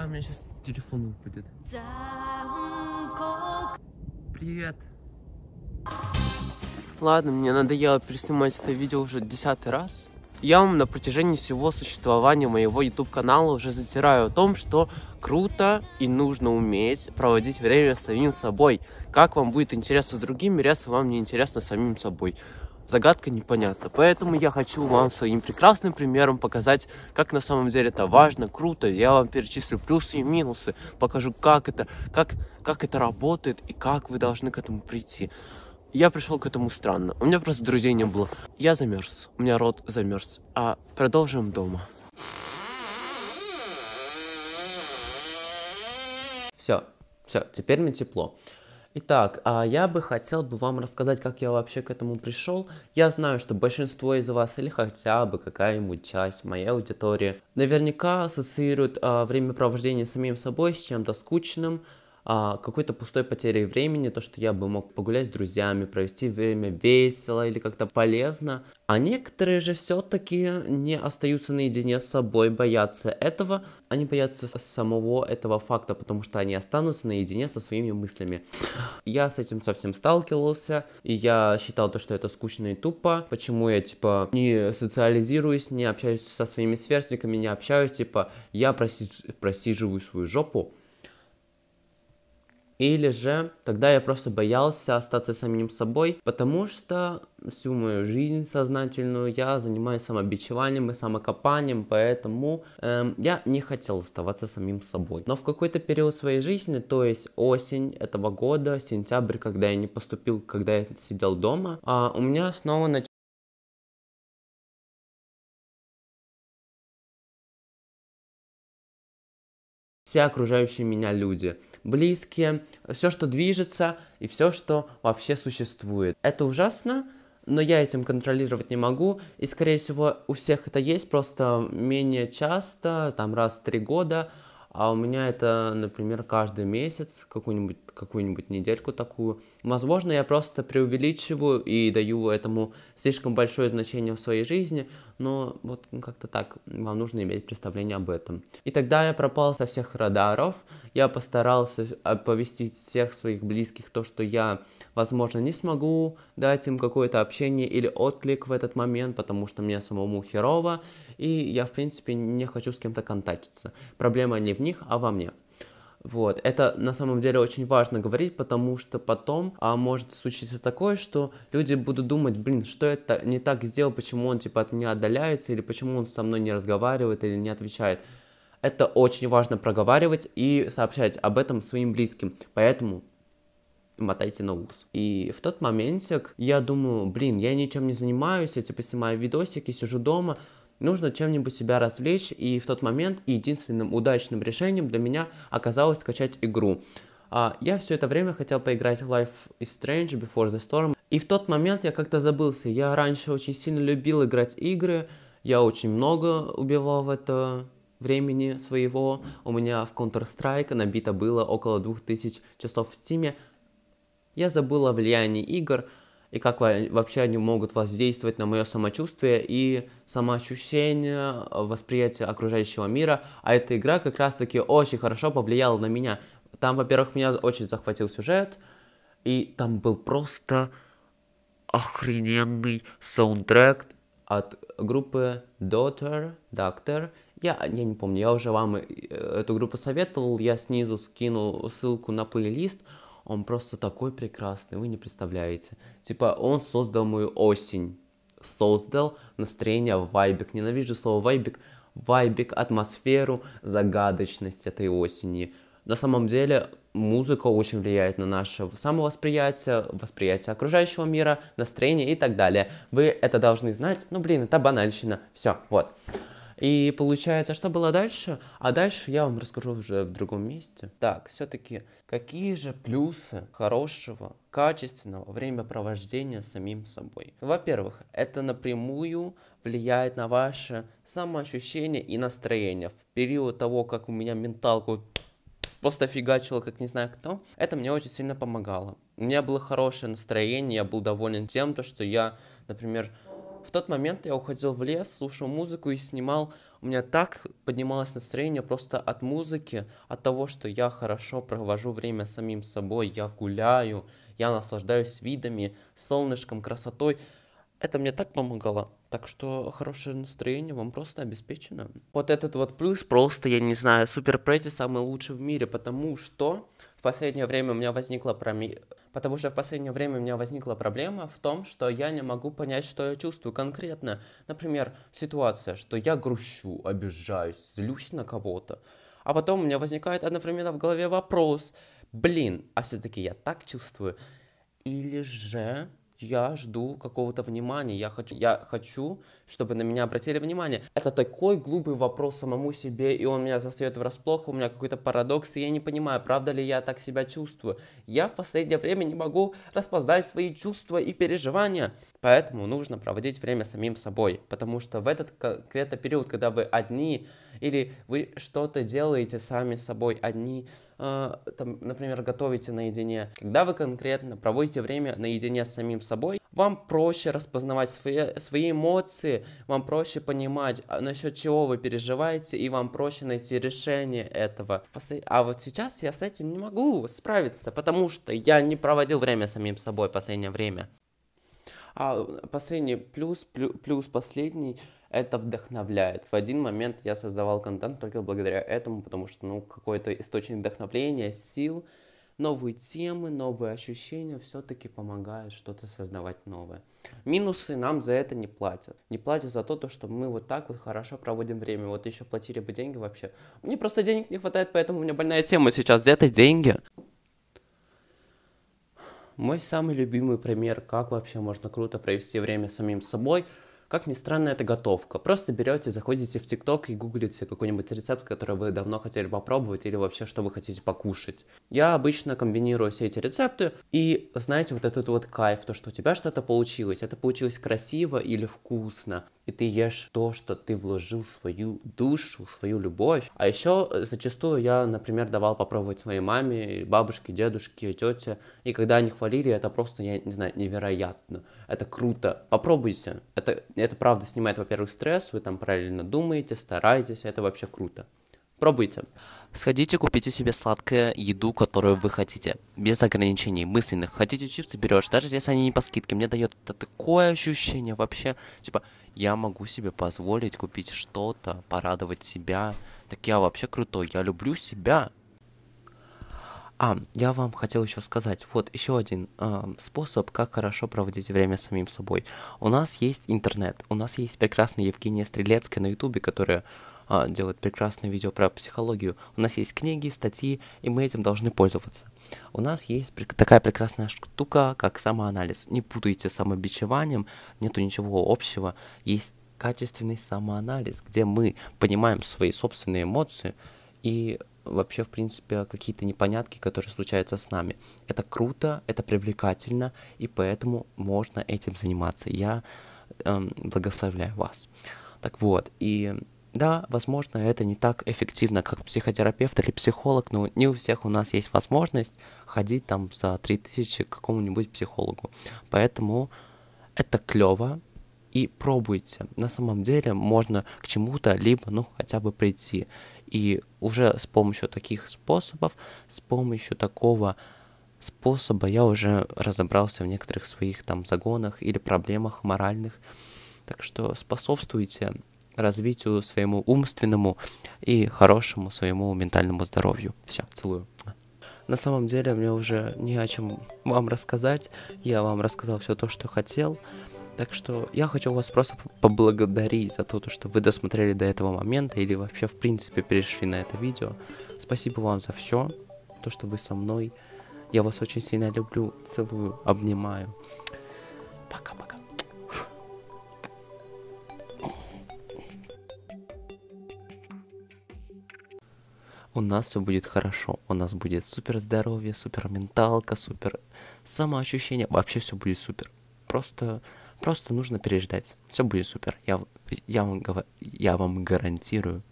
А, у меня сейчас телефон упадет. Привет. Ладно, мне надоело переснимать это видео уже десятый раз. Я вам на протяжении всего существования моего YouTube канала уже затираю о том, что круто и нужно уметь проводить время с самим собой. Как вам будет интересно с другими, если вам не интересно самим собой загадка непонятна. Поэтому я хочу вам своим прекрасным примером показать, как на самом деле это важно, круто. Я вам перечислю плюсы и минусы, покажу, как это, как, как это работает и как вы должны к этому прийти. Я пришел к этому странно. У меня просто друзей не было. Я замерз. У меня рот замерз. А продолжим дома. Все, все, теперь мне тепло. Итак, а, я бы хотел бы вам рассказать, как я вообще к этому пришел. Я знаю, что большинство из вас или хотя бы какая-нибудь часть моей аудитории наверняка ассоциирует а, время провождения самим собой с чем-то скучным, а, какой-то пустой потерей времени, то, что я бы мог погулять с друзьями, провести время весело или как-то полезно. А некоторые же все-таки не остаются наедине с собой, боятся этого, они боятся самого этого факта, потому что они останутся наедине со своими мыслями. Я с этим совсем сталкивался, и я считал то, что это скучно и тупо, почему я, типа, не социализируюсь, не общаюсь со своими сверстниками, не общаюсь, типа, я просиживаю свою жопу, или же тогда я просто боялся остаться самим собой, потому что всю мою жизнь сознательную я занимаюсь самобичеванием и самокопанием, поэтому эм, я не хотел оставаться самим собой. Но в какой-то период своей жизни, то есть осень этого года, сентябрь, когда я не поступил, когда я сидел дома, э, у меня снова нач все окружающие меня люди, близкие, все, что движется и все, что вообще существует. Это ужасно, но я этим контролировать не могу, и, скорее всего, у всех это есть, просто менее часто, там раз в три года, а у меня это, например, каждый месяц, какую-нибудь какую, -нибудь, какую недельку такую. Возможно, я просто преувеличиваю и даю этому слишком большое значение в своей жизни, но вот как-то так, вам нужно иметь представление об этом. И тогда я пропал со всех радаров, я постарался оповестить всех своих близких то, что я, возможно, не смогу дать им какое-то общение или отклик в этот момент, потому что мне самому херово, и я, в принципе, не хочу с кем-то контактиться. Проблема не в них, а во мне. Вот, это на самом деле очень важно говорить, потому что потом а, может случиться такое, что люди будут думать, блин, что это не так сделал, почему он типа от меня отдаляется, или почему он со мной не разговаривает, или не отвечает. Это очень важно проговаривать и сообщать об этом своим близким. Поэтому мотайте на ус. И в тот моментик я думаю, блин, я ничем не занимаюсь, я типа снимаю видосики, сижу дома, Нужно чем-нибудь себя развлечь, и в тот момент единственным удачным решением для меня оказалось скачать игру. А, я все это время хотел поиграть в Life is Strange Before the Storm, и в тот момент я как-то забылся. Я раньше очень сильно любил играть игры, я очень много убивал в это времени своего. У меня в Counter-Strike набито было около 2000 часов в Steam. Я забыл о влиянии игр, и как вообще они могут воздействовать на мое самочувствие и самоощущение, э, восприятие окружающего мира. А эта игра как раз-таки очень хорошо повлияла на меня. Там, во-первых, меня очень захватил сюжет, и там был просто охрененный саундтрек от группы Daughter, Doctor. Я, я не помню, я уже вам э, эту группу советовал, я снизу скинул ссылку на плейлист он просто такой прекрасный, вы не представляете. Типа, он создал мою осень, создал настроение вайбик. Ненавижу слово вайбик, вайбик, атмосферу, загадочность этой осени. На самом деле, музыка очень влияет на наше самовосприятие, восприятие окружающего мира, настроение и так далее. Вы это должны знать. Ну, блин, это банальщина. Все, вот. И получается, что было дальше? А дальше я вам расскажу уже в другом месте. Так, все-таки, какие же плюсы хорошего, качественного времяпровождения с самим собой? Во-первых, это напрямую влияет на ваше самоощущение и настроение. В период того, как у меня менталку просто фигачило, как не знаю кто. Это мне очень сильно помогало. У меня было хорошее настроение, я был доволен тем, то, что я, например, в тот момент я уходил в лес, слушал музыку и снимал. У меня так поднималось настроение просто от музыки, от того, что я хорошо провожу время самим собой, я гуляю, я наслаждаюсь видами, солнышком, красотой. Это мне так помогало. Так что хорошее настроение вам просто обеспечено. Вот этот вот плюс просто, я не знаю, Супер Прети самый лучший в мире, потому что в последнее время у меня возникла проми потому что в последнее время у меня возникла проблема в том, что я не могу понять, что я чувствую конкретно. Например, ситуация, что я грущу, обижаюсь, злюсь на кого-то, а потом у меня возникает одновременно в голове вопрос, блин, а все-таки я так чувствую? Или же я жду какого-то внимания, я хочу, я хочу, чтобы на меня обратили внимание. Это такой глупый вопрос самому себе, и он меня застает врасплох, у меня какой-то парадокс, и я не понимаю, правда ли я так себя чувствую. Я в последнее время не могу распознать свои чувства и переживания, поэтому нужно проводить время самим собой, потому что в этот конкретный период, когда вы одни, или вы что-то делаете сами собой одни, Э, там, например, готовите наедине, когда вы конкретно проводите время наедине с самим собой, вам проще распознавать свои, свои эмоции, вам проще понимать, а насчет чего вы переживаете, и вам проще найти решение этого. А вот сейчас я с этим не могу справиться, потому что я не проводил время с самим собой в последнее время. А последний плюс, плюс, плюс последний – это вдохновляет. В один момент я создавал контент только благодаря этому, потому что, ну, какой-то источник вдохновления, сил, новые темы, новые ощущения все-таки помогают что-то создавать новое. Минусы нам за это не платят. Не платят за то, то, что мы вот так вот хорошо проводим время. Вот еще платили бы деньги вообще. Мне просто денег не хватает, поэтому у меня больная тема сейчас. Это деньги. Мой самый любимый пример, как вообще можно круто провести время самим собой – как ни странно, это готовка. Просто берете, заходите в ТикТок и гуглите какой-нибудь рецепт, который вы давно хотели попробовать или вообще что вы хотите покушать. Я обычно комбинирую все эти рецепты и, знаете, вот этот вот кайф, то, что у тебя что-то получилось. Это получилось красиво или вкусно и ты ешь то, что ты вложил в свою душу, в свою любовь. А еще э, зачастую я, например, давал попробовать своей маме, бабушке, дедушке, тете, и когда они хвалили, это просто, я не знаю, невероятно, это круто, попробуйте, это, это правда снимает, во-первых, стресс, вы там правильно думаете, стараетесь, это вообще круто. Пробуйте. Сходите, купите себе сладкое еду, которую вы хотите. Без ограничений мысленных. Хотите чипсы, берешь. Даже если они не по скидке. Мне дает это такое ощущение вообще. Типа, я могу себе позволить купить что-то, порадовать себя. Так я вообще крутой, я люблю себя. А, я вам хотел еще сказать, вот еще один э, способ, как хорошо проводить время с самим собой. У нас есть интернет, у нас есть прекрасная Евгения Стрелецкая на ютубе, которая а, делает прекрасные видео про психологию. У нас есть книги, статьи, и мы этим должны пользоваться. У нас есть такая прекрасная штука, как самоанализ. Не путайте с самобичеванием, нету ничего общего. Есть качественный самоанализ, где мы понимаем свои собственные эмоции и вообще, в принципе, какие-то непонятки, которые случаются с нами. Это круто, это привлекательно, и поэтому можно этим заниматься. Я эм, благословляю вас. Так вот, и да, возможно, это не так эффективно, как психотерапевт или психолог, но не у всех у нас есть возможность ходить там за 3000 к какому-нибудь психологу. Поэтому это клево, и пробуйте. На самом деле можно к чему-то либо, ну, хотя бы прийти. И уже с помощью таких способов, с помощью такого способа я уже разобрался в некоторых своих там загонах или проблемах моральных. Так что способствуйте развитию своему умственному и хорошему своему ментальному здоровью. Все, целую. На самом деле мне уже не о чем вам рассказать. Я вам рассказал все то, что хотел. Так что я хочу вас просто поблагодарить за то, что вы досмотрели до этого момента или вообще в принципе перешли на это видео. Спасибо вам за все, то, что вы со мной. Я вас очень сильно люблю, целую, обнимаю. Пока-пока. у нас все будет хорошо, у нас будет супер здоровье, супер менталка, супер самоощущение, вообще все будет супер. Просто, просто нужно переждать, все будет супер, я, я, вам, я вам гарантирую.